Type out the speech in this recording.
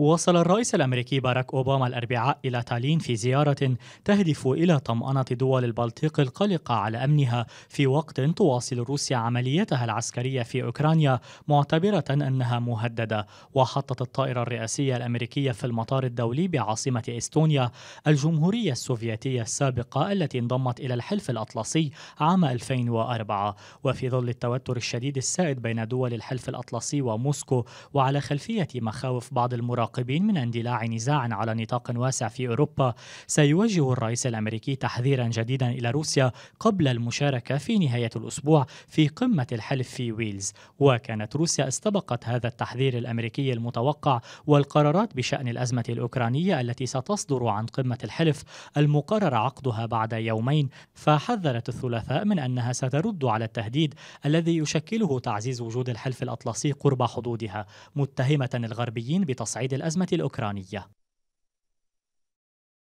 وصل الرئيس الامريكي باراك اوباما الاربعاء الى تالين في زياره تهدف الى طمانه دول البلطيق القلقه على امنها في وقت تواصل روسيا عملياتها العسكريه في اوكرانيا معتبره انها مهدده وحطت الطائره الرئاسيه الامريكيه في المطار الدولي بعاصمه استونيا الجمهوريه السوفيتيه السابقه التي انضمت الى الحلف الاطلسي عام 2004 وفي ظل التوتر الشديد السائد بين دول الحلف الاطلسي وموسكو وعلى خلفيه مخاوف بعض المراقبين المراقبين من اندلاع نزاع على نطاق واسع في أوروبا سيوجه الرئيس الأمريكي تحذيرا جديدا إلى روسيا قبل المشاركة في نهاية الأسبوع في قمة الحلف في ويلز وكانت روسيا استبقت هذا التحذير الأمريكي المتوقع والقرارات بشأن الأزمة الأوكرانية التي ستصدر عن قمة الحلف المقرر عقدها بعد يومين فحذرت الثلاثاء من أنها سترد على التهديد الذي يشكله تعزيز وجود الحلف الأطلسي قرب حدودها متهمة الغربيين بتصعيد الأزمة الأوكرانية